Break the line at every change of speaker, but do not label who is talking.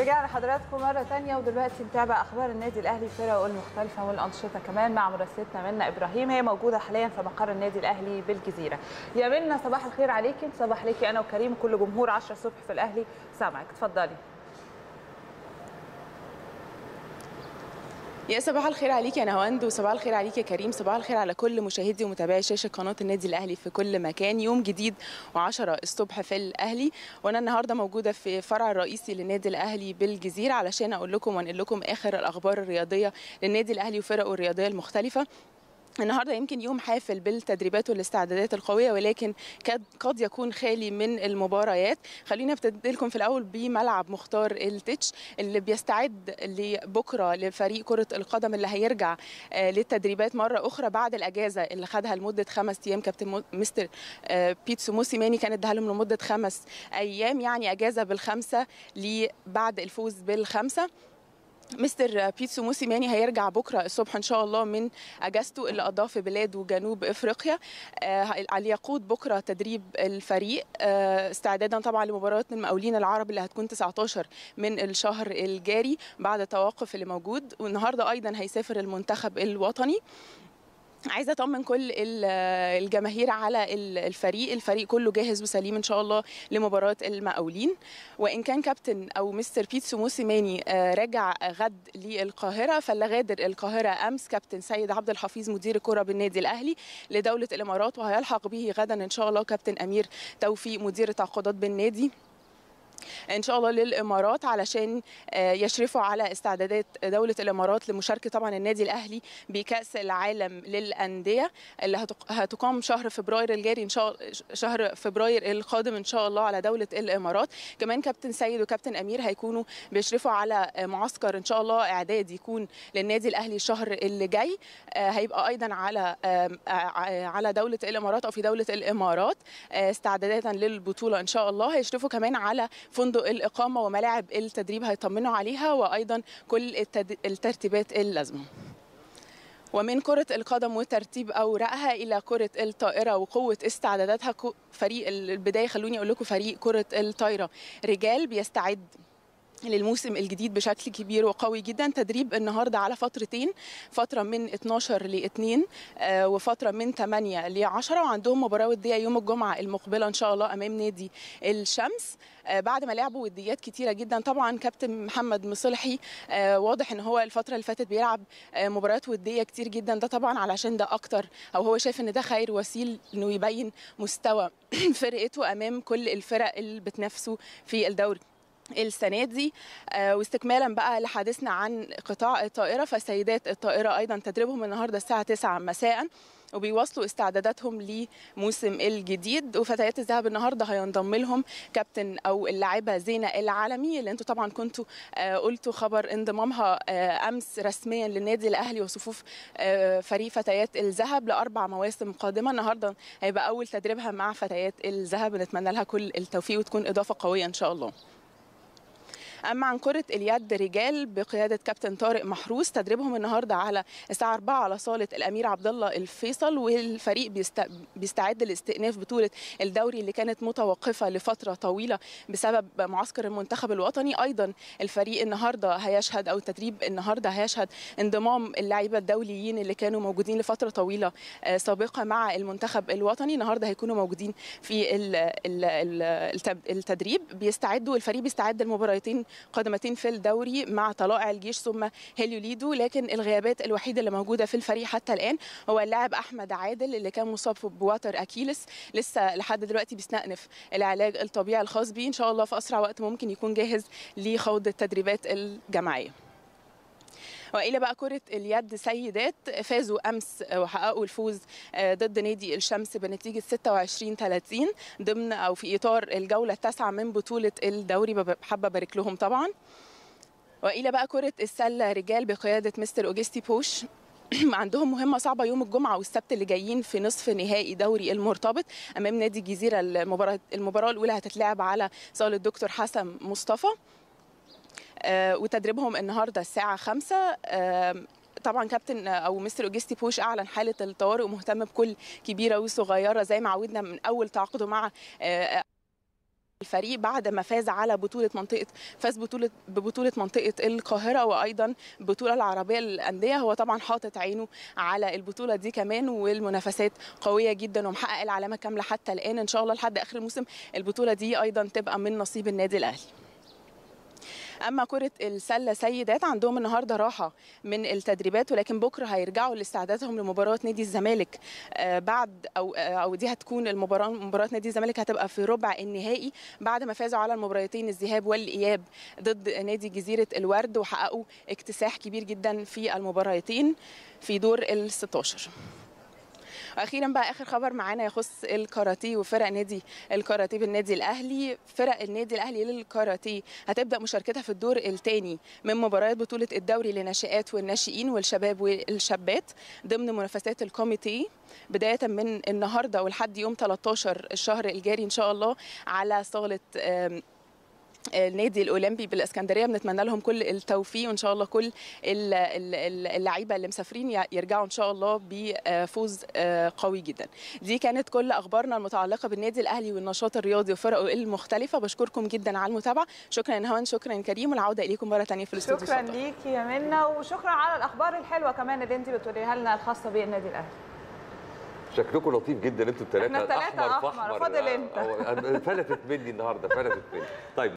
رجعنا لحضراتكم مرة تانية ودلوقتي نتابع أخبار النادي الأهلي فرقه المختلفة والأنشطة كمان مع مراسلتنا منا إبراهيم هي موجودة حاليا في مقر النادي الأهلي بالجزيرة. يا منا صباح الخير عليكي، صباح ليكي أنا وكريم كل جمهور 10 الصبح في الأهلي سامعك، اتفضلي. يا صباح الخير عليك يا نهاوند وصباح الخير عليك يا كريم صباح الخير على كل مشاهدي ومتابعي شاشه قناه النادي الاهلي في كل مكان يوم جديد و10 الصبح في الاهلي وانا النهارده موجوده في الفرع الرئيسي للنادي الاهلي بالجزيره علشان اقول لكم وانقل لكم اخر الاخبار الرياضيه للنادي الاهلي وفرقه الرياضيه المختلفه النهارده يمكن يوم حافل بالتدريبات والاستعدادات القويه ولكن قد يكون خالي من المباريات خلينا ابتدي لكم في الاول بملعب مختار التتش اللي بيستعد لبكره لفريق كره القدم اللي هيرجع آه، للتدريبات مره اخرى بعد الاجازه اللي خدها لمده خمس ايام كابتن مستر آه، بيتسو موسيماني كان اداها لهم لمده خمس ايام يعني اجازه بالخمسه بعد الفوز بالخمسه مستر بيتسو موسيماني هيرجع بكره الصبح ان شاء الله من اجازته اللي قضاه في بلاده جنوب افريقيا آه، يقود بكره تدريب الفريق آه، استعدادا طبعا لمباراه المقاولين العرب اللي هتكون 19 من الشهر الجاري بعد التوقف اللي موجود والنهارده ايضا هيسافر المنتخب الوطني عايزه اطمن كل آه، الجماهير على الفريق الفريق كله جاهز وسليم ان شاء الله لمباراه المقاولين وان كان كابتن او مستر بيتسو موسيماني آه، رجع غد للقاهره فاللي غادر القاهره امس كابتن سيد عبد الحفيظ مدير الكره بالنادي الاهلي لدوله الامارات وهيلحق به غدا ان شاء الله كابتن امير توفيق مدير التعاقدات بالنادي ان شاء الله للامارات علشان آه، يشرفوا على استعدادات دوله الامارات لمشاركه طبعا النادي الاهلي بكاس العالم للانديه اللي هتقام شهر فبراير الجاري ان شاء شهر فبراير القادم ان شاء الله على دوله الامارات كمان كابتن سيد وكابتن امير هيكونوا بيشرفوا على معسكر ان شاء الله اعداد يكون للنادي الاهلي الشهر اللي جاي آه، هيبقى ايضا على على دوله الامارات او في دوله الامارات آه، استعدادا للبطوله ان شاء الله هيشرفوا كمان على فندق الاقامه وملاعب التدريب هيطمنوا عليها وايضا كل الترتيبات اللازمه ومن كرة القدم وترتيب أوراقها إلى كرة الطائرة وقوة استعداداتها فريق البداية خلوني أقول لكم فريق كرة الطائرة رجال بيستعد للموسم الجديد بشكل كبير وقوي جدا تدريب النهارده على فترتين فتره من 12 ل 2 آه، وفتره من 8 ل 10 وعندهم مباراه وديه يوم الجمعه المقبله ان شاء الله امام نادي الشمس آه، بعد ما لعبوا وديات كتيره جدا طبعا كابتن محمد مصلحي آه، واضح ان هو الفتره اللي فاتت بيلعب مباريات وديه كتير جدا ده طبعا علشان ده اكتر او هو شايف ان ده خير وسيل انه يبين مستوى فرقته امام كل الفرق اللي بتنافسه في الدوري السنه دي آه، واستكمالا بقى لحديثنا عن قطاع الطائره فسيدات الطائره ايضا تدريبهم النهارده الساعه 9 مساء وبيواصلوا استعداداتهم لموسم الجديد وفتيات الذهب النهارده هينضم لهم كابتن او اللاعبه زينه العالمي اللي انتوا طبعا كنتوا آه، قلتوا خبر انضمامها آه، امس رسميا للنادي الاهلي وصفوف فريق فتيات الذهب لاربع مواسم قادمه النهارده هيبقى اول تدريبها مع فتيات الذهب نتمنى لها كل التوفيق وتكون اضافه قويه ان شاء الله أما عن كرة اليد رجال بقيادة كابتن طارق محروس تدريبهم النهاردة على الساعة 4 على صالة الأمير عبد الله الفيصل والفريق بيست... بيستعد لاستئناف بطولة الدوري اللي كانت متوقفة لفترة طويلة بسبب معسكر المنتخب الوطني أيضا الفريق النهاردة هيشهد أو التدريب النهاردة هيشهد انضمام اللعيبه الدوليين اللي كانوا موجودين لفترة طويلة آه، سابقة مع المنتخب الوطني النهاردة هيكونوا موجودين في التدريب بيستعدوا الفريق بيستعد لمباراتين قدمتين في الدوري مع طلائع الجيش ثم هيليوليدو لكن الغيابات الوحيده اللي موجوده في الفريق حتى الان هو اللاعب احمد عادل اللي كان مصاب بوتر اكيلس لسه لحد دلوقتي بيستأنف العلاج الطبيعي الخاص بيه ان شاء الله في اسرع وقت ممكن يكون جاهز لخوض التدريبات الجماعيه والى بقى كره اليد سيدات فازوا امس وحققوا الفوز آه، ضد نادي الشمس بنتيجه 26 30 ضمن او في اطار الجوله التاسعه من بطوله الدوري حابه ابارك لهم طبعا والى بقى كره السله رجال بقياده مستر اوجستي بوش عندهم مهمه صعبه يوم الجمعه والسبت اللي جايين في نصف نهائي دوري المرتبط امام نادي الجزيره المباراه المباراه الاولى هتتلعب على صاله الدكتور حسن مصطفى آه، وتدريبهم النهارده الساعه 5 طبعا كابتن او مستر اوجستي بوش اعلن حاله الطوارئ ومهتم بكل كبيره وصغيره زي ما عودنا من اول تعاقده مع آه، الفريق بعد ما فاز على بطولة منطقة فاز بطولة ببطولة منطقة القاهرة وأيضا بطولة العربية للأندية هو طبعا حاطط عينه على البطولة دي كمان والمنافسات قوية جدا ومحقق العلامة كاملة حتى الآن إن شاء الله لحد آخر الموسم البطولة دي أيضا تبقى من نصيب النادي الأهلي اما كره السله سيدات عندهم النهارده راحه من التدريبات ولكن بكره هيرجعوا لاستعدادهم لمباراه نادي الزمالك آه، بعد او آه، او دي هتكون المباراه مباراه نادي الزمالك هتبقى في ربع النهائي بعد ما فازوا على المباراتين الذهاب والاياب ضد نادي جزيره الورد وحققوا اكتساح كبير جدا في المباراتين في دور ال 16 واخيرا بقى اخر خبر معانا يخص الكاراتيه وفرق نادي الكاراتيه بالنادي الاهلي فرق النادي الاهلي للكاراتيه هتبدا مشاركتها في الدور الثاني من مباريات بطوله الدوري للناشئات والناشئين والشباب والشابات ضمن منافسات الكوميتي بدايه من النهارده والحد يوم 13 الشهر الجاري ان شاء الله على صاله آه، النادي الاولمبي بالاسكندريه بنتمنى لهم كل التوفيق وان شاء الله كل اللعيبه اللي مسافرين يرجعوا ان شاء الله بفوز آه، قوي جدا دي كانت كل اخبارنا المتعلقه بالنادي الاهلي والنشاط الرياضي وفرقه المختلفه بشكركم جدا على المتابعه شكرا يا هوان شكرا كريم والعوده اليكم مره ثانيه في الاستوديو شكرا ليكي يا منى وشكرا على الاخبار الحلوه كمان اللي انت بتوريها لنا الخاصه بالنادي الاهلي شكلكم لطيف جدا انتوا الثلاثه احمر فاضل انت فلتت مني النهارده فلتت مني طيب